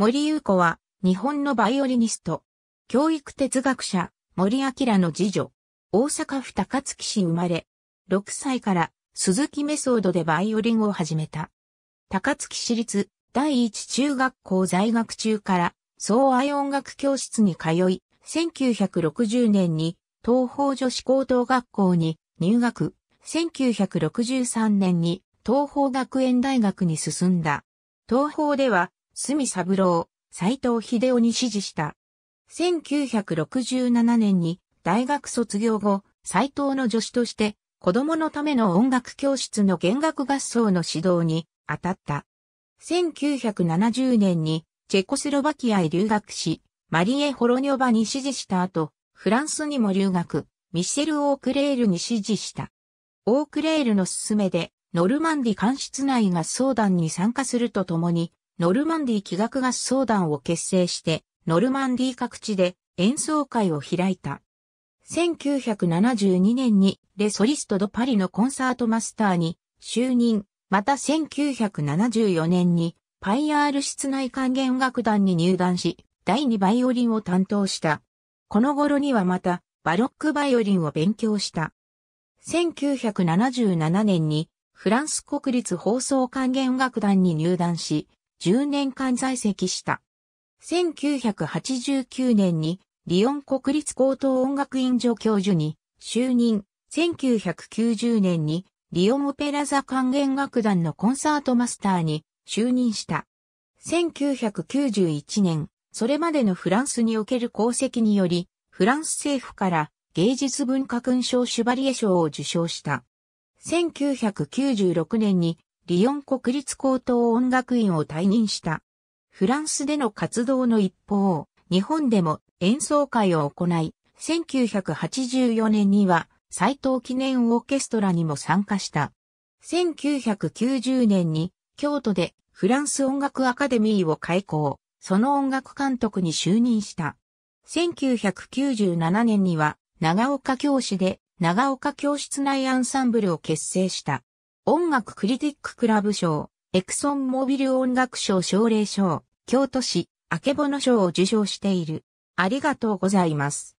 森優子は、日本のバイオリニスト、教育哲学者、森明の次女、大阪府高槻市生まれ、6歳から鈴木メソードでバイオリンを始めた。高槻市立第一中学校在学中から総愛音楽教室に通い、1960年に東方女子高等学校に入学、1963年に東方学園大学に進んだ。東方では隅三郎、斎藤秀夫に指示した。1967年に大学卒業後、斎藤の助手として子供のための音楽教室の弦楽合奏の指導に当たった。1970年にチェコスロバキアへ留学し、マリエ・ホロニョバに指示した後、フランスにも留学、ミシェル・オークレールに指示した。オークレールの勧めで、ノルマンディ監室内が相談に参加するとともに、ノルマンディー器楽合奏団を結成して、ノルマンディー各地で演奏会を開いた。1972年にレソリストドパリのコンサートマスターに就任、また1974年にパイアール室内管弦楽団に入団し、第2バイオリンを担当した。この頃にはまたバロックバイオリンを勉強した。1977年にフランス国立放送管弦楽団に入団し、10年間在籍した。1989年にリオン国立高等音楽院助教授に就任。1990年にリオンオペラ座管弦楽団のコンサートマスターに就任した。1991年、それまでのフランスにおける功績により、フランス政府から芸術文化勲章シュバリエ賞を受賞した。1996年にリヨン国立高等音楽院を退任した。フランスでの活動の一方、日本でも演奏会を行い、1984年には斎藤記念オーケストラにも参加した。1990年に京都でフランス音楽アカデミーを開校、その音楽監督に就任した。1997年には長岡教師で長岡教室内アンサンブルを結成した。音楽クリティッククラブ賞、エクソンモビル音楽賞奨励賞、京都市、あけぼの賞を受賞している。ありがとうございます。